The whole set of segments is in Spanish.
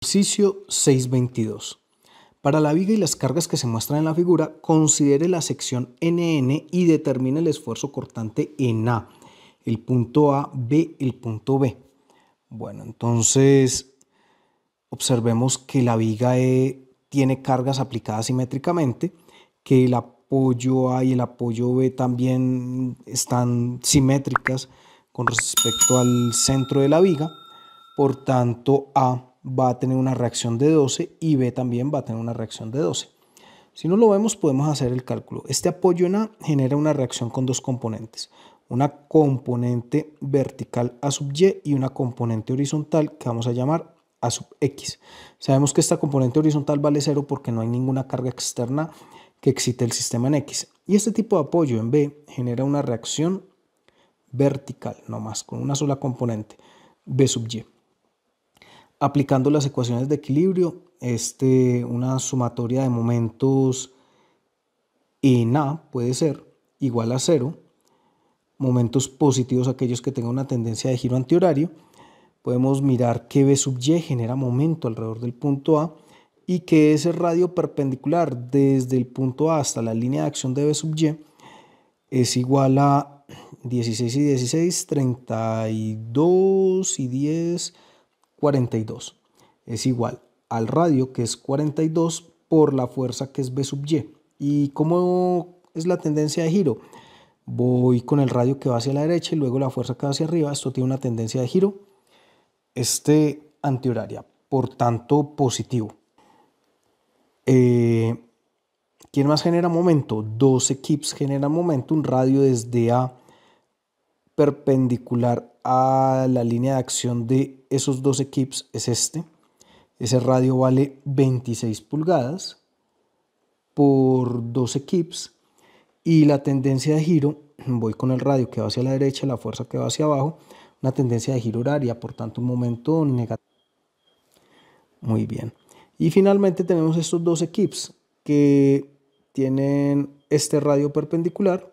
Ejercicio 622. Para la viga y las cargas que se muestran en la figura, considere la sección NN y determine el esfuerzo cortante en A, el punto A, B, el punto B. Bueno, entonces observemos que la viga E tiene cargas aplicadas simétricamente, que el apoyo A y el apoyo B también están simétricas con respecto al centro de la viga, por tanto A va a tener una reacción de 12 y B también va a tener una reacción de 12. Si no lo vemos, podemos hacer el cálculo. Este apoyo en A genera una reacción con dos componentes. Una componente vertical A sub Y y una componente horizontal que vamos a llamar A sub X. Sabemos que esta componente horizontal vale 0 porque no hay ninguna carga externa que excite el sistema en X. Y este tipo de apoyo en B genera una reacción vertical, no más, con una sola componente, B sub Y. Aplicando las ecuaciones de equilibrio, este, una sumatoria de momentos en A puede ser igual a cero. Momentos positivos, aquellos que tengan una tendencia de giro antihorario. Podemos mirar que B sub Y genera momento alrededor del punto A y que ese radio perpendicular desde el punto A hasta la línea de acción de B sub Y es igual a 16 y 16, 32 y 10, 42 es igual al radio que es 42 por la fuerza que es B sub Y. ¿Y cómo es la tendencia de giro? Voy con el radio que va hacia la derecha y luego la fuerza que va hacia arriba. Esto tiene una tendencia de giro. Este antihoraria, por tanto positivo. Eh, ¿Quién más genera momento? Dos equipos generan momento, un radio desde A perpendicular a la línea de acción de esos dos equipos es este. Ese radio vale 26 pulgadas por dos equipos y la tendencia de giro, voy con el radio que va hacia la derecha, la fuerza que va hacia abajo, una tendencia de giro horaria, por tanto un momento negativo. Muy bien. Y finalmente tenemos estos dos equipos que tienen este radio perpendicular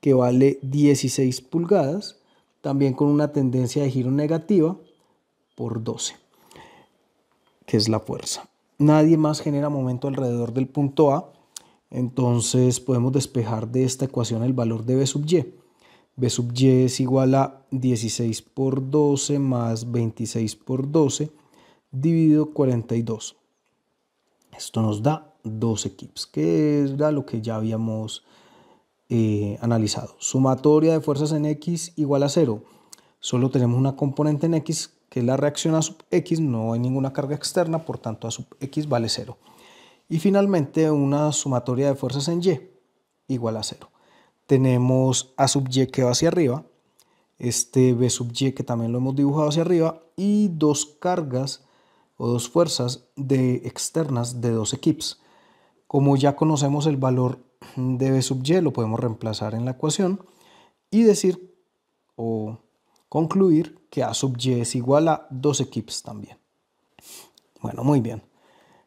que vale 16 pulgadas, también con una tendencia de giro negativa por 12, que es la fuerza. Nadie más genera momento alrededor del punto A, entonces podemos despejar de esta ecuación el valor de B sub Y. B sub Y es igual a 16 por 12 más 26 por 12 dividido 42. Esto nos da 12 equipos que es lo que ya habíamos eh, analizado. Sumatoria de fuerzas en X igual a 0. Solo tenemos una componente en X que la reacción a sub x, no hay ninguna carga externa, por tanto a sub x vale 0. Y finalmente una sumatoria de fuerzas en y igual a 0. Tenemos a sub y que va hacia arriba, este b sub y que también lo hemos dibujado hacia arriba y dos cargas o dos fuerzas de externas de dos equipos Como ya conocemos el valor de b sub y, lo podemos reemplazar en la ecuación y decir o concluir que A sub y es igual a 2 equipos también. Bueno, muy bien.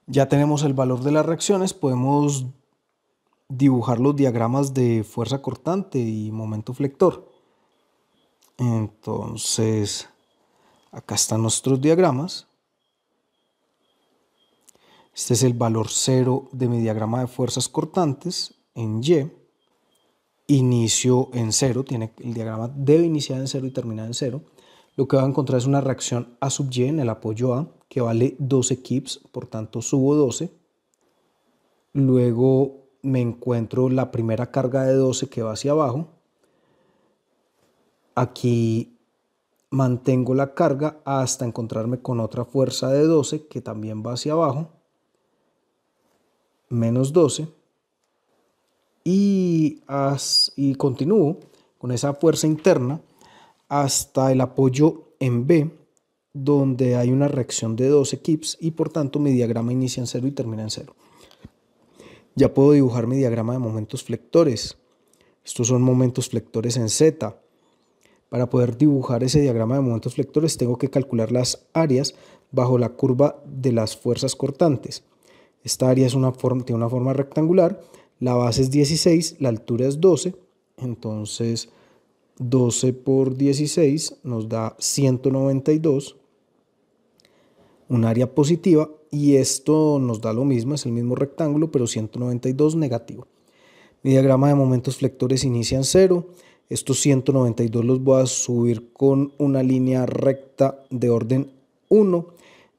Ya tenemos el valor de las reacciones, podemos dibujar los diagramas de fuerza cortante y momento flector. Entonces, acá están nuestros diagramas. Este es el valor cero de mi diagrama de fuerzas cortantes en Y inicio en cero, tiene, el diagrama debe iniciar en cero y terminar en cero, lo que va a encontrar es una reacción A sub Y en el apoyo A, que vale 12 kips, por tanto subo 12. Luego me encuentro la primera carga de 12 que va hacia abajo. Aquí mantengo la carga hasta encontrarme con otra fuerza de 12 que también va hacia abajo. Menos 12 y, continúo con esa fuerza interna hasta el apoyo en B, donde hay una reacción de 12 kips y por tanto mi diagrama inicia en cero y termina en cero. Ya puedo dibujar mi diagrama de momentos flectores. Estos son momentos flectores en Z. Para poder dibujar ese diagrama de momentos flectores tengo que calcular las áreas bajo la curva de las fuerzas cortantes. Esta área es tiene una forma rectangular la base es 16, la altura es 12, entonces 12 por 16 nos da 192, un área positiva, y esto nos da lo mismo, es el mismo rectángulo, pero 192 negativo. Mi diagrama de momentos flectores inicia en 0, estos 192 los voy a subir con una línea recta de orden 1,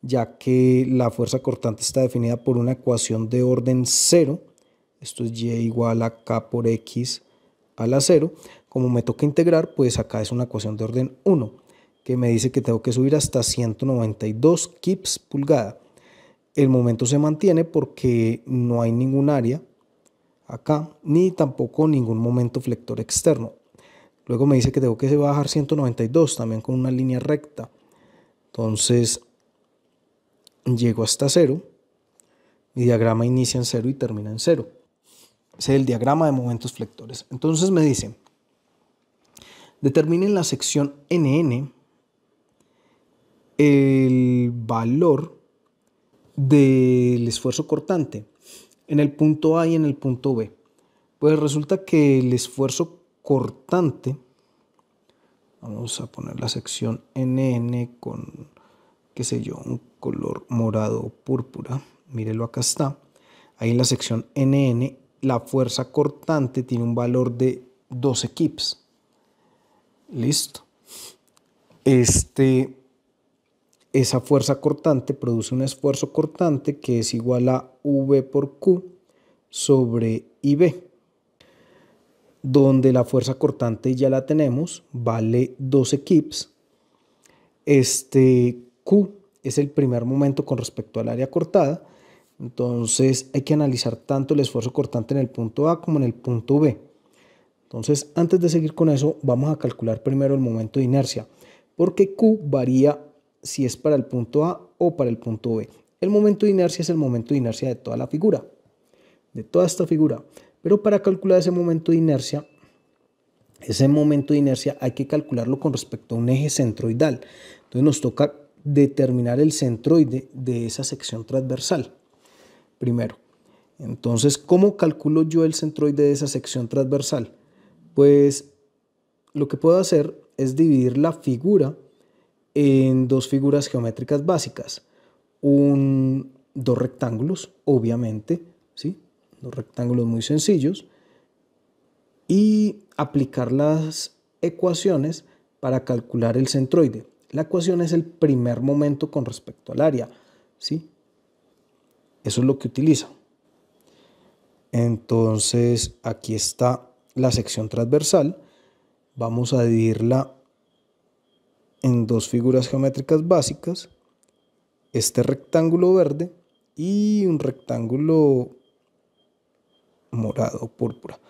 ya que la fuerza cortante está definida por una ecuación de orden 0, esto es y igual a k por x a la 0, como me toca integrar, pues acá es una ecuación de orden 1, que me dice que tengo que subir hasta 192 kips pulgada. El momento se mantiene porque no hay ningún área acá, ni tampoco ningún momento flector externo. Luego me dice que tengo que bajar 192 también con una línea recta. Entonces, llego hasta 0. Mi diagrama inicia en 0 y termina en 0 es el diagrama de momentos flectores. Entonces me dice, en la sección NN el valor del esfuerzo cortante en el punto A y en el punto B. Pues resulta que el esfuerzo cortante, vamos a poner la sección NN con, qué sé yo, un color morado o púrpura, mírelo acá está, ahí en la sección NN la fuerza cortante tiene un valor de 12 kips. Listo. Este, esa fuerza cortante produce un esfuerzo cortante que es igual a V por Q sobre IB, donde la fuerza cortante ya la tenemos, vale 12 kips. Este Q es el primer momento con respecto al área cortada entonces hay que analizar tanto el esfuerzo cortante en el punto A como en el punto B. Entonces antes de seguir con eso vamos a calcular primero el momento de inercia porque Q varía si es para el punto A o para el punto B. El momento de inercia es el momento de inercia de toda la figura, de toda esta figura. Pero para calcular ese momento de inercia, ese momento de inercia hay que calcularlo con respecto a un eje centroidal. Entonces nos toca determinar el centroide de esa sección transversal primero. Entonces, ¿cómo calculo yo el centroide de esa sección transversal? Pues lo que puedo hacer es dividir la figura en dos figuras geométricas básicas. dos rectángulos, obviamente, ¿sí? dos rectángulos muy sencillos, y aplicar las ecuaciones para calcular el centroide. La ecuación es el primer momento con respecto al área. ¿sí? Eso es lo que utiliza. Entonces aquí está la sección transversal. Vamos a dividirla en dos figuras geométricas básicas. Este rectángulo verde y un rectángulo morado, púrpura.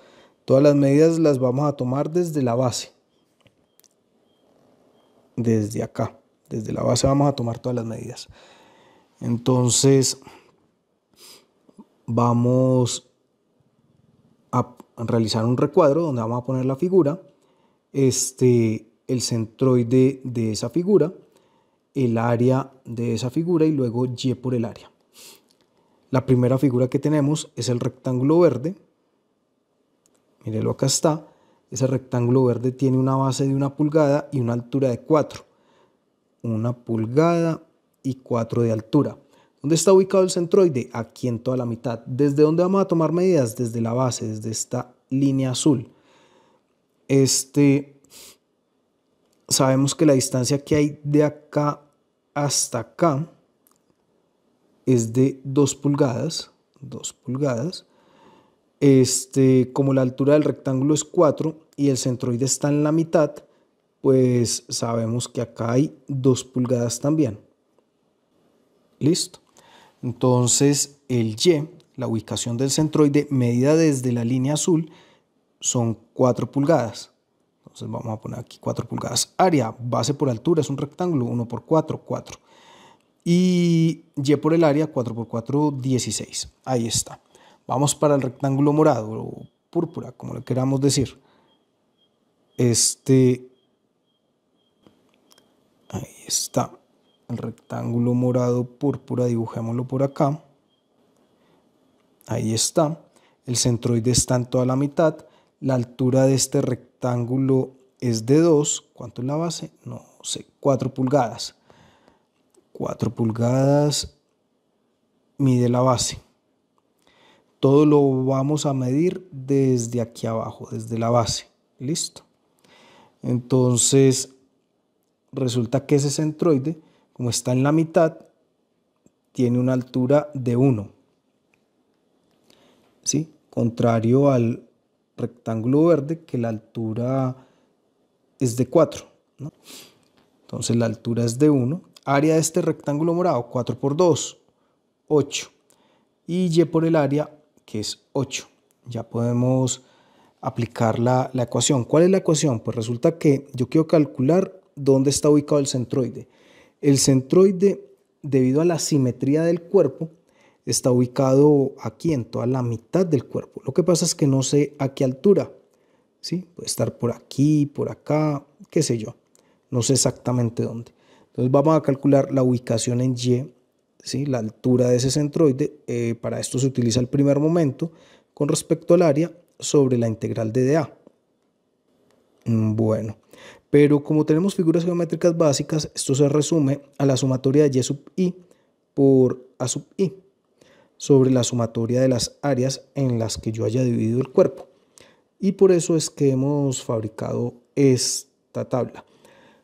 Todas las medidas las vamos a tomar desde la base. Desde acá, desde la base vamos a tomar todas las medidas. Entonces, vamos a realizar un recuadro donde vamos a poner la figura, este, el centroide de esa figura, el área de esa figura y luego Y por el área. La primera figura que tenemos es el rectángulo verde. Mírenlo, acá está. Ese rectángulo verde tiene una base de una pulgada y una altura de 4. Una pulgada y 4 de altura. ¿Dónde está ubicado el centroide? Aquí en toda la mitad. ¿Desde dónde vamos a tomar medidas? Desde la base, desde esta línea azul. Este, sabemos que la distancia que hay de acá hasta acá es de 2 pulgadas. 2 pulgadas. Este, como la altura del rectángulo es 4 y el centroide está en la mitad, pues sabemos que acá hay 2 pulgadas también. Listo. Entonces, el Y, la ubicación del centroide, medida desde la línea azul, son 4 pulgadas. Entonces vamos a poner aquí 4 pulgadas. Área, base por altura, es un rectángulo, 1 por 4, 4. Y Y por el área, 4 por 4, 16. Ahí está. Vamos para el rectángulo morado o púrpura, como le queramos decir. Este. Ahí está el rectángulo morado púrpura, dibujémoslo por acá. Ahí está. El centroide está en toda la mitad. La altura de este rectángulo es de 2. ¿Cuánto es la base? No sé, 4 pulgadas. 4 pulgadas mide la base. Todo lo vamos a medir desde aquí abajo, desde la base. Listo. Entonces, resulta que ese centroide como está en la mitad, tiene una altura de 1. ¿Sí? Contrario al rectángulo verde, que la altura es de 4. Entonces la altura es de 1. Área de este rectángulo morado, 4 por 2, 8. Y Y por el área, que es 8. Ya podemos aplicar la, la ecuación. ¿Cuál es la ecuación? Pues resulta que yo quiero calcular dónde está ubicado el centroide. El centroide, debido a la simetría del cuerpo, está ubicado aquí, en toda la mitad del cuerpo. Lo que pasa es que no sé a qué altura. ¿sí? Puede estar por aquí, por acá, qué sé yo. No sé exactamente dónde. Entonces vamos a calcular la ubicación en Y, ¿sí? la altura de ese centroide. Eh, para esto se utiliza el primer momento con respecto al área sobre la integral de dA. Mm, bueno, pero como tenemos figuras geométricas básicas, esto se resume a la sumatoria de y sub i por a sub i sobre la sumatoria de las áreas en las que yo haya dividido el cuerpo. Y por eso es que hemos fabricado esta tabla.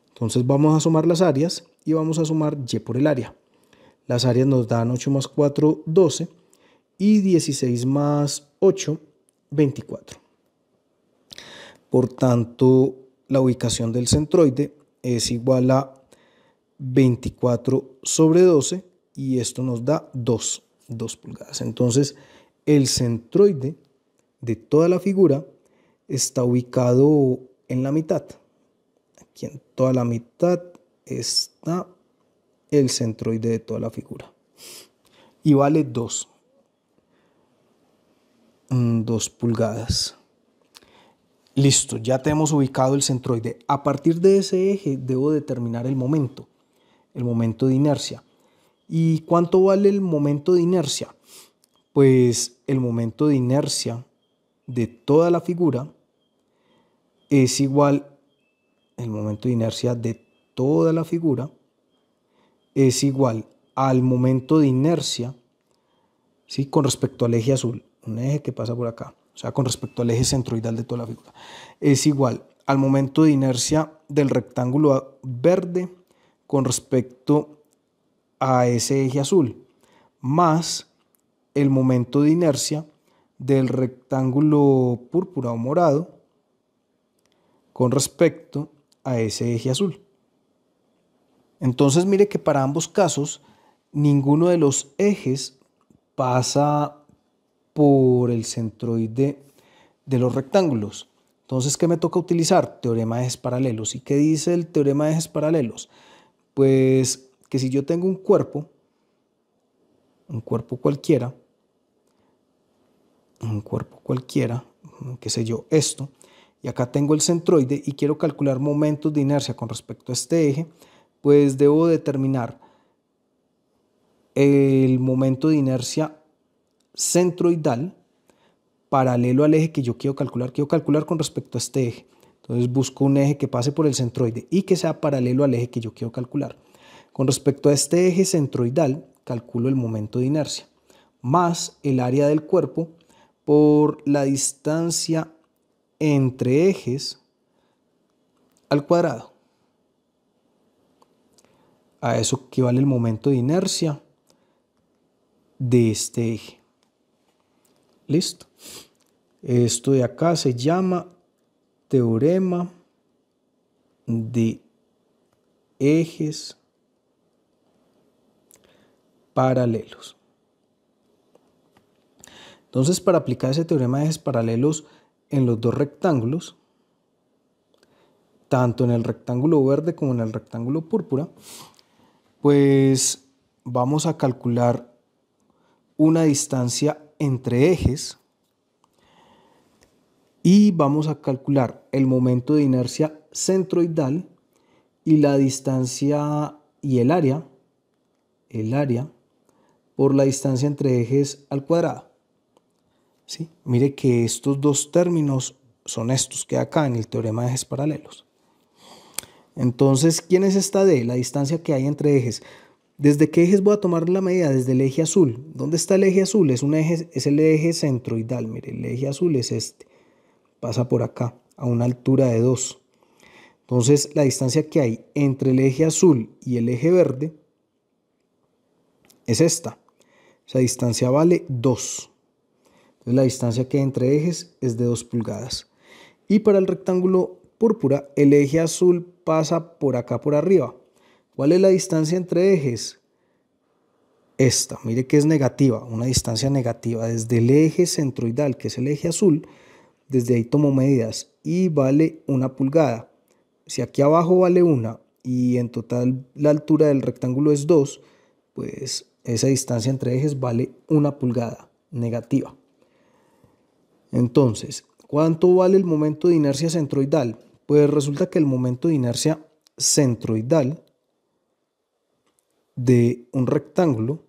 Entonces vamos a sumar las áreas y vamos a sumar y por el área. Las áreas nos dan 8 más 4, 12 y 16 más 8, 24. Por tanto, la ubicación del centroide es igual a 24 sobre 12 y esto nos da 2, pulgadas. Entonces, el centroide de toda la figura está ubicado en la mitad. Aquí en toda la mitad está el centroide de toda la figura. Y vale 2. 2 mm, pulgadas. Listo, ya tenemos ubicado el centroide. A partir de ese eje debo determinar el momento, el momento de inercia. ¿Y cuánto vale el momento de inercia? Pues el momento de inercia de toda la figura es igual, el momento de inercia de toda la figura es igual al momento de inercia ¿sí? con respecto al eje azul, un eje que pasa por acá o sea, con respecto al eje centroidal de toda la figura, es igual al momento de inercia del rectángulo verde con respecto a ese eje azul, más el momento de inercia del rectángulo púrpura o morado con respecto a ese eje azul. Entonces mire que para ambos casos ninguno de los ejes pasa por el centroide de los rectángulos. Entonces, ¿qué me toca utilizar? Teorema de ejes paralelos. ¿Y qué dice el teorema de ejes paralelos? Pues que si yo tengo un cuerpo, un cuerpo cualquiera, un cuerpo cualquiera, qué sé yo, esto, y acá tengo el centroide y quiero calcular momentos de inercia con respecto a este eje, pues debo determinar el momento de inercia centroidal paralelo al eje que yo quiero calcular. Quiero calcular con respecto a este eje. Entonces busco un eje que pase por el centroide y que sea paralelo al eje que yo quiero calcular. Con respecto a este eje centroidal, calculo el momento de inercia, más el área del cuerpo por la distancia entre ejes al cuadrado. A eso equivale el momento de inercia de este eje. Listo. Esto de acá se llama teorema de ejes paralelos. Entonces, para aplicar ese teorema de ejes paralelos en los dos rectángulos, tanto en el rectángulo verde como en el rectángulo púrpura, pues vamos a calcular una distancia entre ejes y vamos a calcular el momento de inercia centroidal y la distancia y el área, el área por la distancia entre ejes al cuadrado. ¿Sí? Mire que estos dos términos son estos que acá en el teorema de ejes paralelos. Entonces, ¿quién es esta D? La distancia que hay entre ejes. ¿Desde qué ejes voy a tomar la medida? Desde el eje azul. ¿Dónde está el eje azul? Es, un eje, es el eje centroidal. Mire, el eje azul es este. Pasa por acá, a una altura de 2. Entonces, la distancia que hay entre el eje azul y el eje verde es esta. Esa distancia vale 2. Entonces, la distancia que hay entre ejes es de 2 pulgadas. Y para el rectángulo púrpura, el eje azul pasa por acá, por arriba ¿Cuál es la distancia entre ejes? Esta, mire que es negativa, una distancia negativa desde el eje centroidal, que es el eje azul, desde ahí tomo medidas y vale una pulgada. Si aquí abajo vale una y en total la altura del rectángulo es 2, pues esa distancia entre ejes vale una pulgada negativa. Entonces, ¿cuánto vale el momento de inercia centroidal? Pues resulta que el momento de inercia centroidal de un rectángulo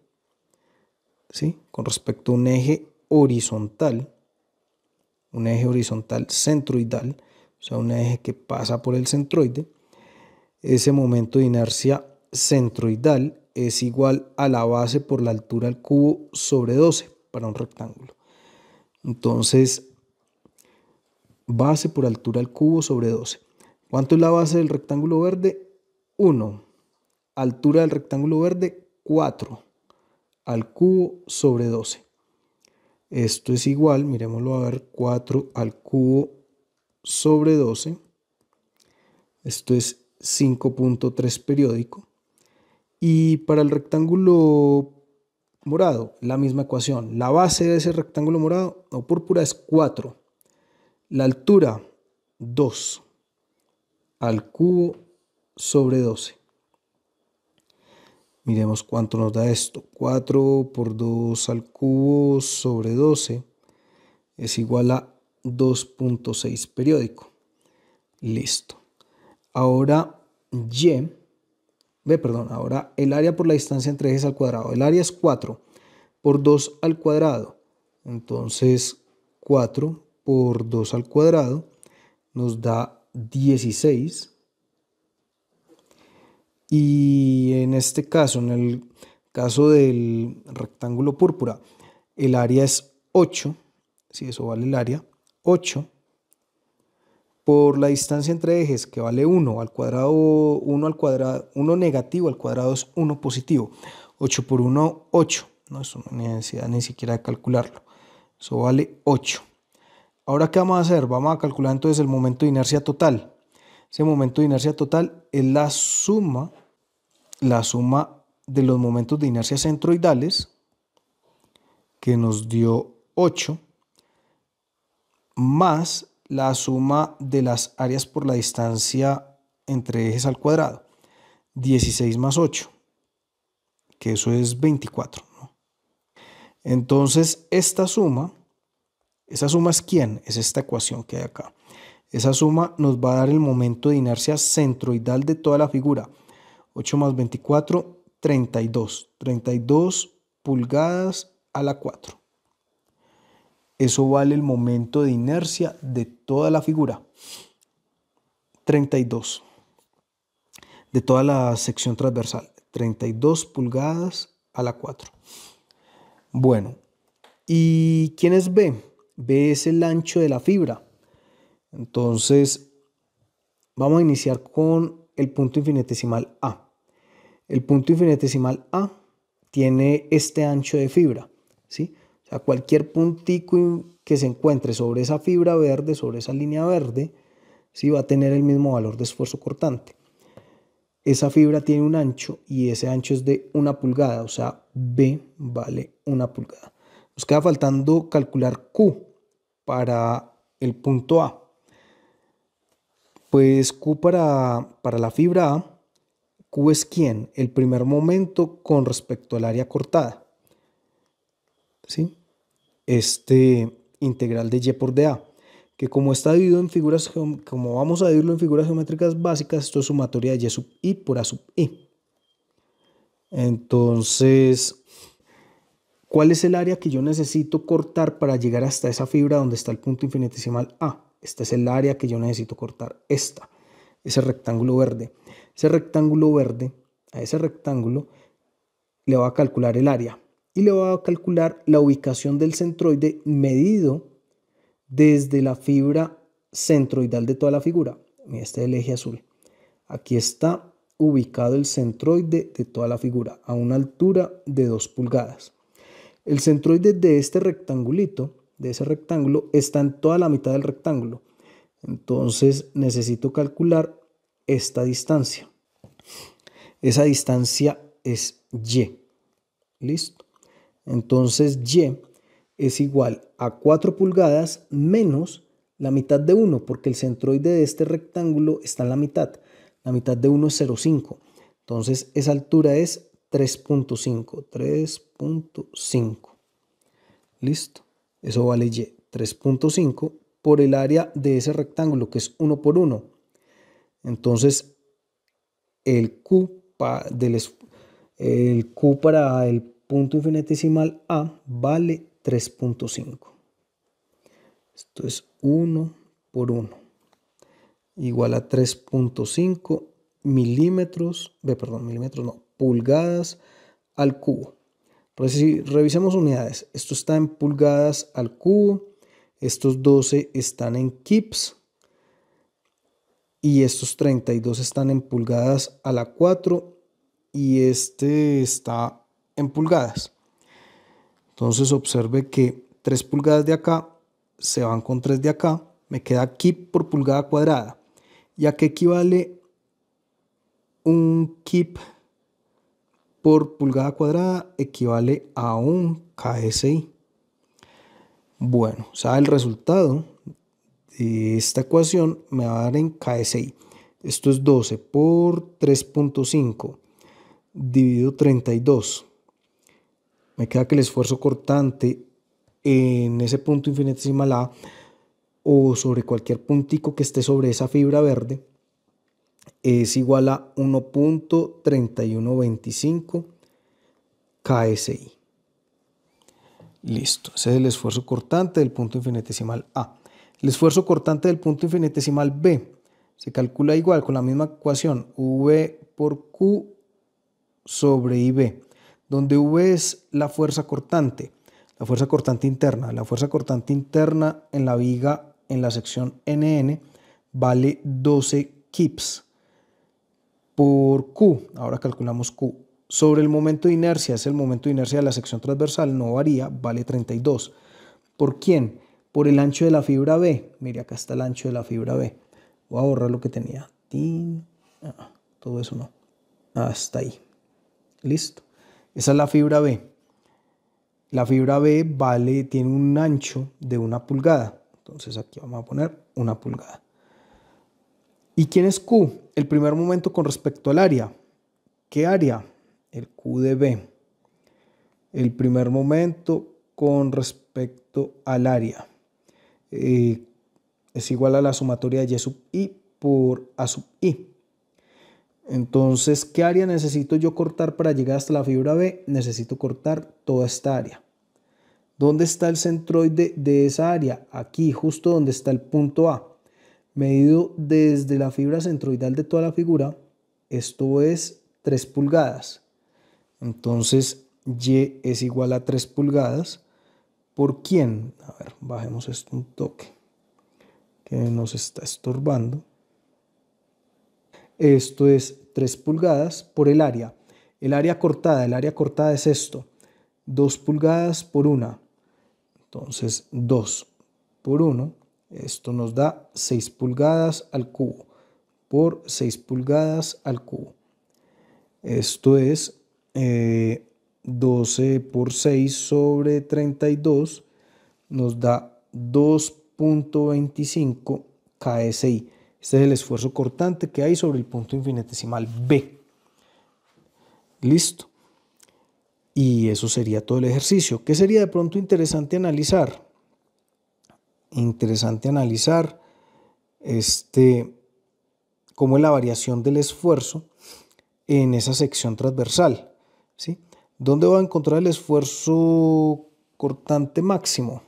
¿sí? con respecto a un eje horizontal, un eje horizontal centroidal, o sea, un eje que pasa por el centroide, ese momento de inercia centroidal es igual a la base por la altura al cubo sobre 12 para un rectángulo. Entonces, base por altura al cubo sobre 12. ¿Cuánto es la base del rectángulo verde? 1 altura del rectángulo verde 4 al cubo sobre 12. Esto es igual, miremoslo a ver, 4 al cubo sobre 12. Esto es 5.3 periódico. Y para el rectángulo morado, la misma ecuación. La base de ese rectángulo morado o púrpura es 4. La altura, 2 al cubo sobre 12. Miremos cuánto nos da esto. 4 por 2 al cubo sobre 12 es igual a 2.6 periódico. Listo. Ahora y, ve, perdón, ahora el área por la distancia entre ejes al cuadrado. El área es 4 por 2 al cuadrado. Entonces 4 por 2 al cuadrado nos da 16 y en este caso, en el caso del rectángulo púrpura, el área es 8, si eso vale el área, 8 por la distancia entre ejes que vale 1 al cuadrado, 1 al cuadrado, 1 negativo al cuadrado es 1 positivo. 8 por 1, 8. No es una necesidad ni siquiera de calcularlo. Eso vale 8. Ahora, ¿qué vamos a hacer? Vamos a calcular entonces el momento de inercia total. Ese momento de inercia total es la suma la suma de los momentos de inercia centroidales, que nos dio 8, más la suma de las áreas por la distancia entre ejes al cuadrado, 16 más 8, que eso es 24. Entonces, esta suma, esa suma es quién, es esta ecuación que hay acá. Esa suma nos va a dar el momento de inercia centroidal de toda la figura. 8 más 24, 32. 32 pulgadas a la 4. Eso vale el momento de inercia de toda la figura. 32. De toda la sección transversal. 32 pulgadas a la 4. Bueno, ¿y quién es B? B es el ancho de la fibra. Entonces, vamos a iniciar con el punto infinitesimal A. El punto infinitesimal A tiene este ancho de fibra, ¿sí? O cualquier puntico que se encuentre sobre esa fibra verde, sobre esa línea verde, ¿sí? va a tener el mismo valor de esfuerzo cortante. Esa fibra tiene un ancho y ese ancho es de una pulgada, o sea, B vale una pulgada. Nos queda faltando calcular Q para el punto A. Pues Q para, para la fibra A Q es quién, el primer momento con respecto al área cortada. Este integral de y por dA, que como está dividido en figuras, como vamos a dividirlo en figuras geométricas básicas, esto es sumatoria de y sub i por a sub i. Entonces, ¿cuál es el área que yo necesito cortar para llegar hasta esa fibra donde está el punto infinitesimal A? Este es el área que yo necesito cortar, esta, ese rectángulo verde ese rectángulo verde, a ese rectángulo, le va a calcular el área y le va a calcular la ubicación del centroide medido desde la fibra centroidal de toda la figura. Este es el eje azul. Aquí está ubicado el centroide de toda la figura a una altura de 2 pulgadas. El centroide de este rectangulito, de ese rectángulo, está en toda la mitad del rectángulo. Entonces necesito calcular esta distancia. Esa distancia es y. ¿Listo? Entonces y es igual a 4 pulgadas menos la mitad de 1, porque el centroide de este rectángulo está en la mitad. La mitad de 1 es 0,5. Entonces esa altura es 3.5. 3.5. Listo. Eso vale y. 3.5 por el área de ese rectángulo que es 1 por 1. Entonces, el Q, para el punto infinitesimal A vale 3.5. Esto es 1 por 1. Igual a 3.5 milímetros, de, perdón, milímetros no, pulgadas al cubo. Entonces, si revisamos unidades, esto está en pulgadas al cubo, estos 12 están en kips, y estos 32 están en pulgadas a la 4 y este está en pulgadas. Entonces observe que 3 pulgadas de acá se van con 3 de acá, me queda kip por pulgada cuadrada. ya que equivale un kip por pulgada cuadrada? Equivale a un KSI. Bueno, o sea, el resultado esta ecuación me va a dar en KSI. Esto es 12 por 3.5 dividido 32. Me queda que el esfuerzo cortante en ese punto infinitesimal A o sobre cualquier puntico que esté sobre esa fibra verde es igual a 1.3125 KSI. Listo, ese es el esfuerzo cortante del punto infinitesimal A. El esfuerzo cortante del punto infinitesimal B se calcula igual con la misma ecuación V por Q sobre IB, donde V es la fuerza cortante, la fuerza cortante interna. La fuerza cortante interna en la viga en la sección NN vale 12 kips por Q. Ahora calculamos Q. Sobre el momento de inercia, es el momento de inercia de la sección transversal, no varía, vale 32. ¿Por quién? por el ancho de la fibra B. Mire, acá está el ancho de la fibra B. Voy a borrar lo que tenía. Ah, todo eso no. Hasta ah, ahí. Listo. Esa es la fibra B. La fibra B vale, tiene un ancho de una pulgada. Entonces aquí vamos a poner una pulgada. ¿Y quién es Q? El primer momento con respecto al área. ¿Qué área? El Q de B. El primer momento con respecto al área. Eh, es igual a la sumatoria de y sub i por a sub i. Entonces, ¿qué área necesito yo cortar para llegar hasta la fibra B? Necesito cortar toda esta área. ¿Dónde está el centroide de esa área? Aquí, justo donde está el punto A. Medido desde la fibra centroidal de toda la figura, esto es 3 pulgadas. Entonces, Y es igual a 3 pulgadas. ¿Por quién? A ver, bajemos esto un toque que nos está estorbando. Esto es 3 pulgadas por el área. El área cortada, el área cortada es esto. 2 pulgadas por una. Entonces 2 por 1. Esto nos da 6 pulgadas al cubo. Por 6 pulgadas al cubo. Esto es eh, 12 por 6 sobre 32 nos da 2.25 KSI. Este es el esfuerzo cortante que hay sobre el punto infinitesimal B. Listo. Y eso sería todo el ejercicio. ¿Qué sería de pronto interesante analizar? Interesante analizar este, cómo es la variación del esfuerzo en esa sección transversal. ¿sí? ¿Dónde va a encontrar el esfuerzo cortante máximo?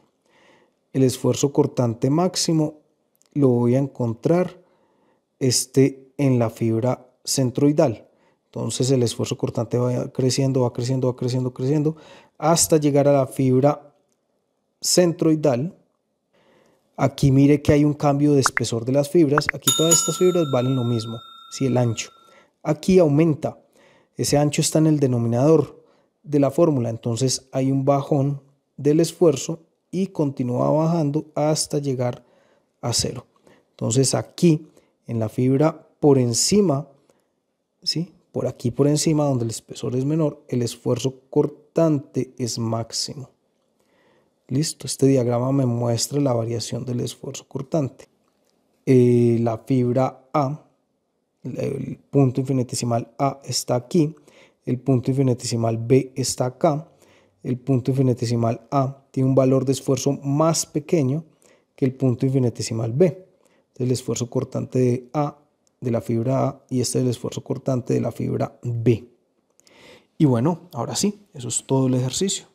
El esfuerzo cortante máximo lo voy a encontrar este, en la fibra centroidal. Entonces el esfuerzo cortante va creciendo, va creciendo, va creciendo, creciendo, hasta llegar a la fibra centroidal. Aquí mire que hay un cambio de espesor de las fibras. Aquí todas estas fibras valen lo mismo, si el ancho. Aquí aumenta. Ese ancho está en el denominador de la fórmula. Entonces hay un bajón del esfuerzo y continúa bajando hasta llegar a cero. Entonces aquí en la fibra por encima, ¿sí? por aquí por encima donde el espesor es menor, el esfuerzo cortante es máximo. Listo, este diagrama me muestra la variación del esfuerzo cortante. Eh, la fibra A, el punto infinitesimal A está aquí el punto infinitesimal B está acá, el punto infinitesimal A tiene un valor de esfuerzo más pequeño que el punto infinitesimal B. Este el esfuerzo cortante de A de la fibra A y este es el esfuerzo cortante de la fibra B. Y bueno, ahora sí, eso es todo el ejercicio.